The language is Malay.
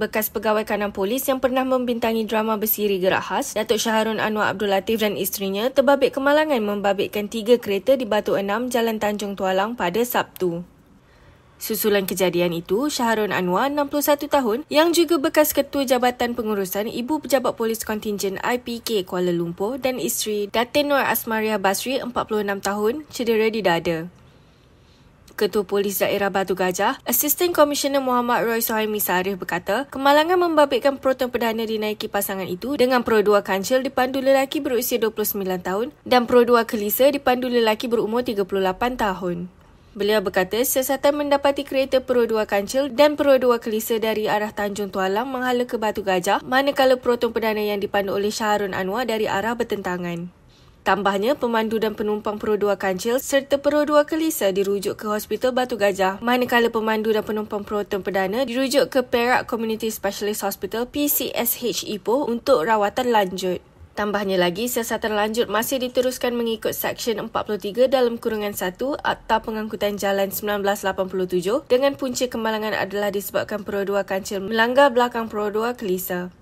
bekas pegawai kanan polis yang pernah membintangi drama bersiri Gerahas, Datuk Syaharun Anwar Abdul Latif dan isterinya terbabit kemalangan membabitkan tiga kereta di Batu Enam Jalan Tanjung Tualang pada Sabtu. Susulan kejadian itu, Syaharun Anwar, 61 tahun, yang juga bekas ketua Jabatan Pengurusan Ibu Pejabat Polis Kontingen IPK Kuala Lumpur dan isteri Datin Nur Asmaria Basri, 46 tahun, cedera di dada. Ketua Polis Daerah Batu Gajah, Assistant Commissioner Muhammad Roy Sohaimi Sarif berkata, kemalangan membabitkan proton perdana dinaiki pasangan itu dengan perodua kancil dipandu lelaki berusia 29 tahun dan perodua kelisa dipandu lelaki berumur 38 tahun. Beliau berkata siasatan mendapati kereta perodua kancil dan perodua kelisa dari arah Tanjung Tualang menghala ke Batu Gajah manakala proton perdana yang dipandu oleh Syahrun Anwar dari arah bertentangan. Tambahnya, pemandu dan penumpang perodua kancil serta perodua kelisa dirujuk ke Hospital Batu Gajah manakala pemandu dan penumpang peroton perdana dirujuk ke Perak Community Specialist Hospital PCSH Ipoh untuk rawatan lanjut. Tambahnya lagi, siasatan lanjut masih diteruskan mengikut Seksyen 43 dalam kurungan 1 Akta Pengangkutan Jalan 1987 dengan punca kemalangan adalah disebabkan perodua kancil melanggar belakang perodua kelisa.